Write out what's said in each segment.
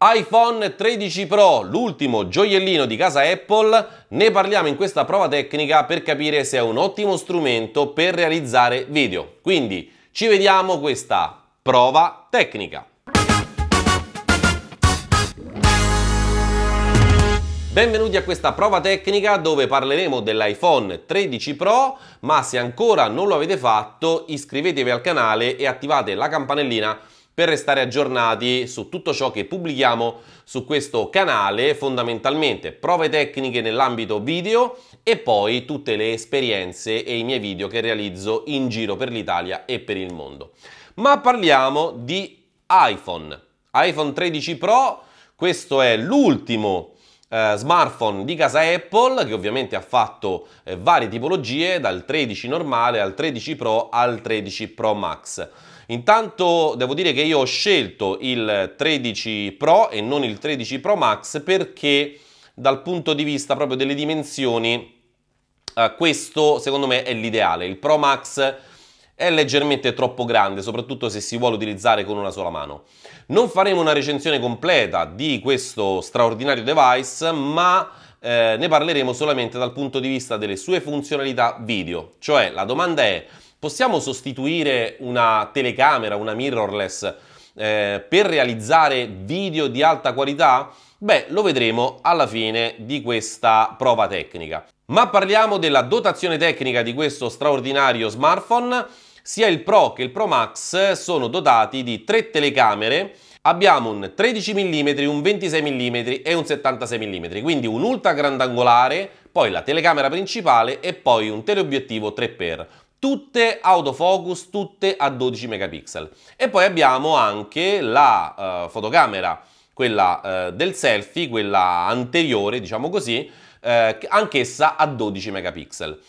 iPhone 13 Pro, l'ultimo gioiellino di casa Apple, ne parliamo in questa prova tecnica per capire se è un ottimo strumento per realizzare video. Quindi ci vediamo questa prova tecnica. Benvenuti a questa prova tecnica dove parleremo dell'iPhone 13 Pro, ma se ancora non lo avete fatto iscrivetevi al canale e attivate la campanellina per restare aggiornati su tutto ciò che pubblichiamo su questo canale, fondamentalmente prove tecniche nell'ambito video e poi tutte le esperienze e i miei video che realizzo in giro per l'Italia e per il mondo. Ma parliamo di iPhone, iPhone 13 Pro, questo è l'ultimo eh, smartphone di casa Apple che ovviamente ha fatto eh, varie tipologie dal 13 normale al 13 Pro al 13 Pro Max. Intanto devo dire che io ho scelto il 13 Pro e non il 13 Pro Max perché dal punto di vista proprio delle dimensioni eh, questo secondo me è l'ideale. Il Pro Max è leggermente troppo grande, soprattutto se si vuole utilizzare con una sola mano. Non faremo una recensione completa di questo straordinario device, ma eh, ne parleremo solamente dal punto di vista delle sue funzionalità video. Cioè la domanda è Possiamo sostituire una telecamera, una mirrorless, eh, per realizzare video di alta qualità? Beh, lo vedremo alla fine di questa prova tecnica. Ma parliamo della dotazione tecnica di questo straordinario smartphone. Sia il Pro che il Pro Max sono dotati di tre telecamere. Abbiamo un 13 mm, un 26 mm e un 76 mm, quindi un ultra grandangolare, poi la telecamera principale e poi un teleobiettivo 3x tutte autofocus, tutte a 12 megapixel. E poi abbiamo anche la eh, fotocamera, quella eh, del selfie, quella anteriore, diciamo così, eh, anch'essa a 12 megapixel.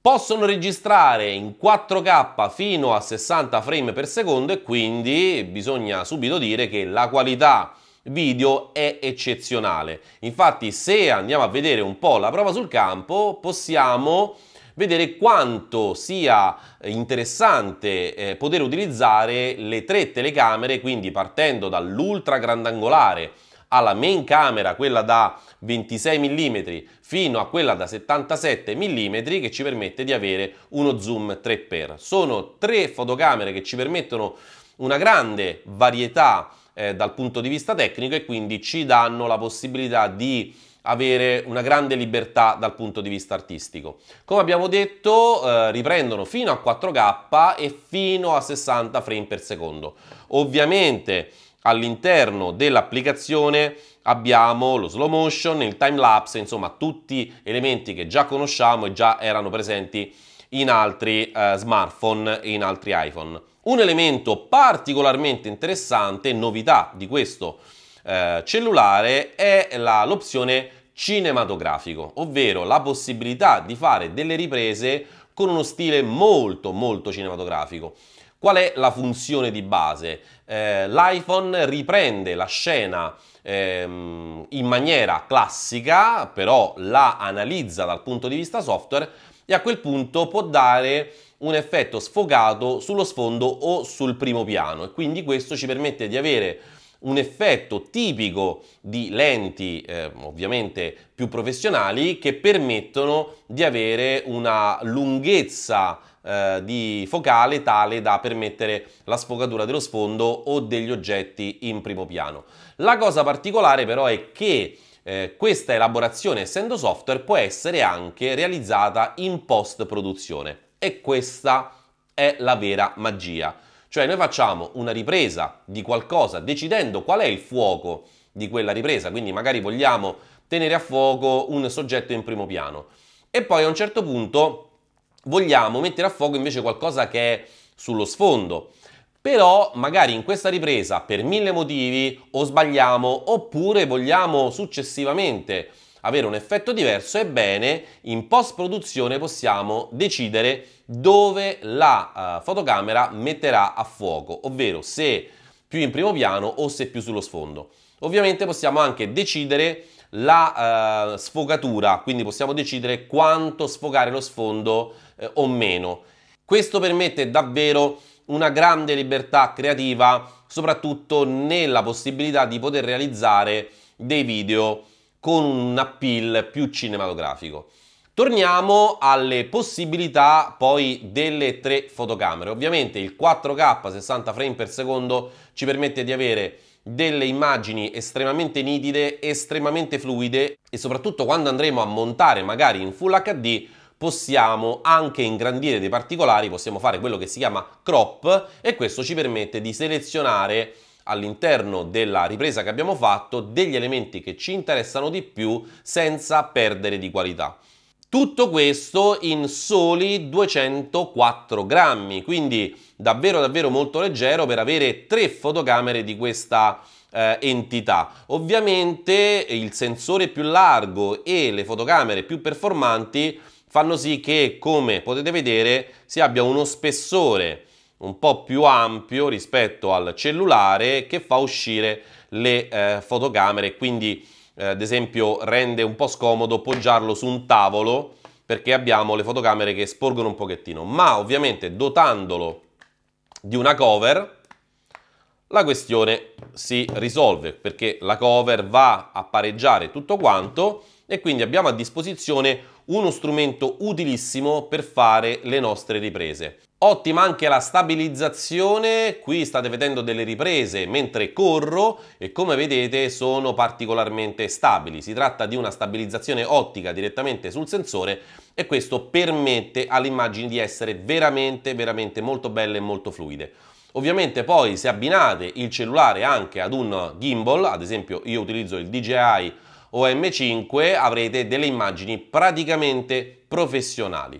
Possono registrare in 4K fino a 60 frame per secondo e quindi bisogna subito dire che la qualità video è eccezionale. Infatti se andiamo a vedere un po' la prova sul campo possiamo vedere quanto sia interessante eh, poter utilizzare le tre telecamere, quindi partendo dall'ultra grandangolare alla main camera, quella da 26 mm, fino a quella da 77 mm che ci permette di avere uno zoom 3x. Sono tre fotocamere che ci permettono una grande varietà eh, dal punto di vista tecnico e quindi ci danno la possibilità di avere una grande libertà dal punto di vista artistico. Come abbiamo detto, eh, riprendono fino a 4K e fino a 60 frame per secondo. Ovviamente all'interno dell'applicazione abbiamo lo slow motion, il time lapse, insomma tutti elementi che già conosciamo e già erano presenti in altri eh, smartphone e in altri iPhone. Un elemento particolarmente interessante, novità di questo eh, cellulare, è l'opzione cinematografico, ovvero la possibilità di fare delle riprese con uno stile molto molto cinematografico. Qual è la funzione di base? Eh, L'iPhone riprende la scena ehm, in maniera classica, però la analizza dal punto di vista software e a quel punto può dare un effetto sfocato sullo sfondo o sul primo piano e quindi questo ci permette di avere un effetto tipico di lenti eh, ovviamente più professionali che permettono di avere una lunghezza eh, di focale tale da permettere la sfocatura dello sfondo o degli oggetti in primo piano. La cosa particolare però è che eh, questa elaborazione essendo software può essere anche realizzata in post produzione e questa è la vera magia cioè noi facciamo una ripresa di qualcosa decidendo qual è il fuoco di quella ripresa, quindi magari vogliamo tenere a fuoco un soggetto in primo piano e poi a un certo punto vogliamo mettere a fuoco invece qualcosa che è sullo sfondo. Però magari in questa ripresa per mille motivi o sbagliamo oppure vogliamo successivamente avere un effetto diverso, ebbene in post produzione possiamo decidere dove la uh, fotocamera metterà a fuoco, ovvero se più in primo piano o se più sullo sfondo. Ovviamente possiamo anche decidere la uh, eh, sfocatura, quindi possiamo decidere quanto sfogare lo sfondo eh, o meno. Questo permette davvero una grande libertà creativa, soprattutto nella possibilità di poter realizzare dei video con un appeal più cinematografico. Torniamo alle possibilità poi delle tre fotocamere. Ovviamente il 4K 60 frame per secondo ci permette di avere delle immagini estremamente nitide, estremamente fluide e soprattutto quando andremo a montare magari in Full HD possiamo anche ingrandire dei particolari, possiamo fare quello che si chiama crop e questo ci permette di selezionare all'interno della ripresa che abbiamo fatto degli elementi che ci interessano di più senza perdere di qualità. Tutto questo in soli 204 grammi, quindi davvero davvero molto leggero per avere tre fotocamere di questa eh, entità. Ovviamente il sensore più largo e le fotocamere più performanti fanno sì che, come potete vedere, si abbia uno spessore un po' più ampio rispetto al cellulare che fa uscire le eh, fotocamere, quindi eh, ad esempio rende un po' scomodo poggiarlo su un tavolo perché abbiamo le fotocamere che sporgono un pochettino, ma ovviamente dotandolo di una cover la questione si risolve perché la cover va a pareggiare tutto quanto e quindi abbiamo a disposizione uno strumento utilissimo per fare le nostre riprese. Ottima anche la stabilizzazione, qui state vedendo delle riprese mentre corro e come vedete sono particolarmente stabili. Si tratta di una stabilizzazione ottica direttamente sul sensore e questo permette alle immagini di essere veramente veramente molto belle e molto fluide. Ovviamente poi se abbinate il cellulare anche ad un gimbal, ad esempio io utilizzo il DJI OM5, avrete delle immagini praticamente professionali.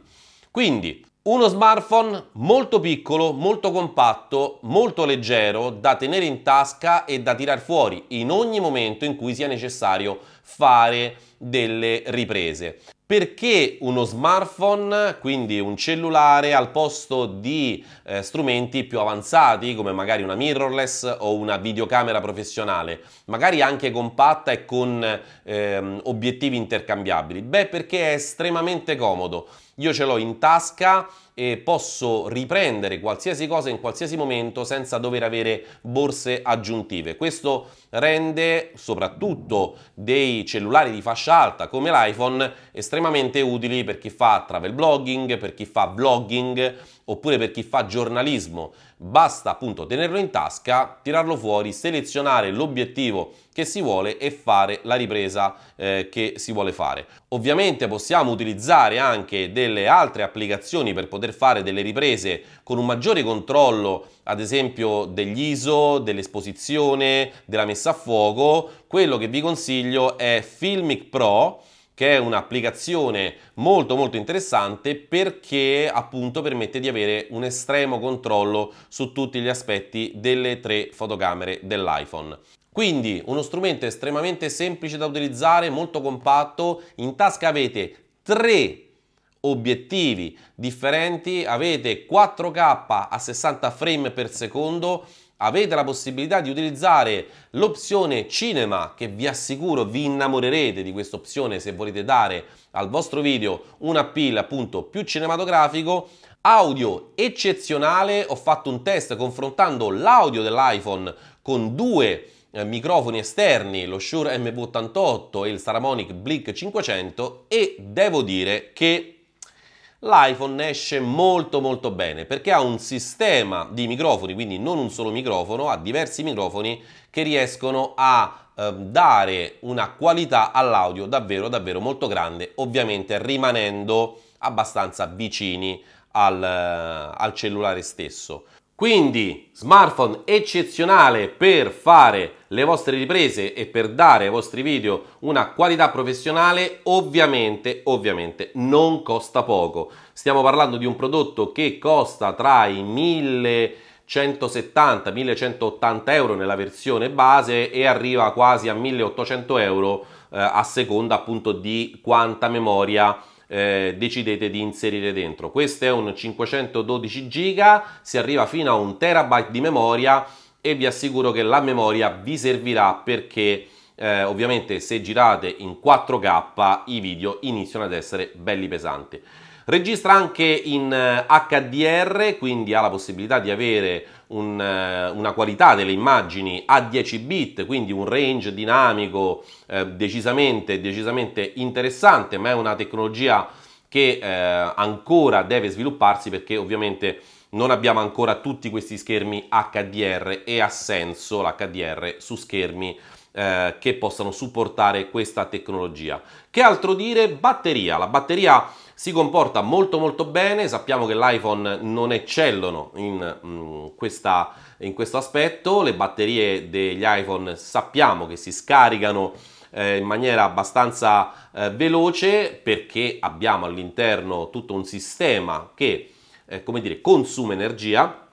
Quindi uno smartphone molto piccolo, molto compatto, molto leggero, da tenere in tasca e da tirar fuori in ogni momento in cui sia necessario fare delle riprese. Perché uno smartphone, quindi un cellulare, al posto di eh, strumenti più avanzati come magari una mirrorless o una videocamera professionale, magari anche compatta e con eh, obiettivi intercambiabili? Beh, perché è estremamente comodo io ce l'ho in tasca e posso riprendere qualsiasi cosa in qualsiasi momento senza dover avere borse aggiuntive. Questo rende soprattutto dei cellulari di fascia alta come l'iPhone estremamente utili per chi fa travel blogging, per chi fa vlogging oppure per chi fa giornalismo. Basta appunto tenerlo in tasca, tirarlo fuori, selezionare l'obiettivo che si vuole e fare la ripresa eh, che si vuole fare. Ovviamente possiamo utilizzare anche delle altre applicazioni per poter poter fare delle riprese con un maggiore controllo, ad esempio degli ISO, dell'esposizione, della messa a fuoco, quello che vi consiglio è Filmic Pro che è un'applicazione molto molto interessante perché appunto permette di avere un estremo controllo su tutti gli aspetti delle tre fotocamere dell'iPhone. Quindi uno strumento estremamente semplice da utilizzare, molto compatto, in tasca avete tre obiettivi differenti, avete 4K a 60 frame per secondo, avete la possibilità di utilizzare l'opzione cinema che vi assicuro vi innamorerete di questa opzione se volete dare al vostro video un appeal appunto più cinematografico audio eccezionale ho fatto un test confrontando l'audio dell'iPhone con due eh, microfoni esterni, lo Shure MV88 e il Saramonic Blick 500 e devo dire che l'iPhone esce molto molto bene perché ha un sistema di microfoni, quindi non un solo microfono, ha diversi microfoni che riescono a ehm, dare una qualità all'audio davvero davvero molto grande, ovviamente rimanendo abbastanza vicini al, al cellulare stesso. Quindi smartphone eccezionale per fare le vostre riprese e per dare ai vostri video una qualità professionale, ovviamente, ovviamente non costa poco. Stiamo parlando di un prodotto che costa tra i 1170-1180 euro nella versione base e arriva quasi a 1800 euro eh, a seconda appunto di quanta memoria eh, decidete di inserire dentro. Questo è un 512 giga, si arriva fino a un terabyte di memoria e vi assicuro che la memoria vi servirà perché eh, ovviamente se girate in 4K i video iniziano ad essere belli pesanti. Registra anche in HDR, eh, quindi ha la possibilità di avere un, eh, una qualità delle immagini a 10 bit, quindi un range dinamico eh, decisamente, decisamente interessante, ma è una tecnologia che eh, ancora deve svilupparsi perché ovviamente non abbiamo ancora tutti questi schermi HDR e ha senso l'HDR su schermi eh, che possano supportare questa tecnologia. Che altro dire? Batteria. La batteria si comporta molto molto bene, sappiamo che l'iPhone non eccellono in, in, mm, questa, in questo aspetto, le batterie degli iPhone sappiamo che si scaricano eh, in maniera abbastanza eh, veloce perché abbiamo all'interno tutto un sistema che eh, come dire, consuma energia.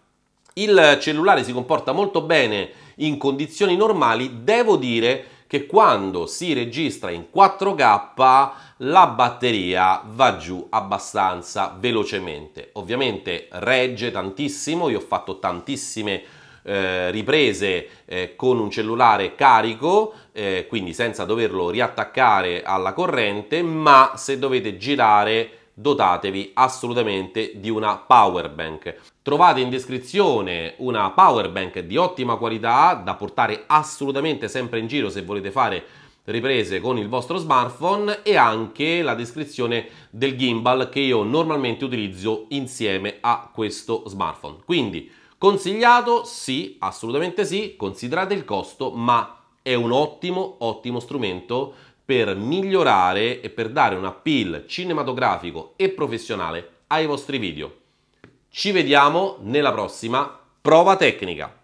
Il cellulare si comporta molto bene in condizioni normali, devo dire che quando si registra in 4K la batteria va giù abbastanza velocemente. Ovviamente regge tantissimo, io ho fatto tantissime eh, riprese eh, con un cellulare carico, eh, quindi senza doverlo riattaccare alla corrente, ma se dovete girare dotatevi assolutamente di una power bank. Trovate in descrizione una power bank di ottima qualità da portare assolutamente sempre in giro se volete fare riprese con il vostro smartphone e anche la descrizione del gimbal che io normalmente utilizzo insieme a questo smartphone. Quindi consigliato? Sì, assolutamente sì, considerate il costo, ma è un ottimo ottimo strumento per migliorare e per dare un appeal cinematografico e professionale ai vostri video. Ci vediamo nella prossima prova tecnica.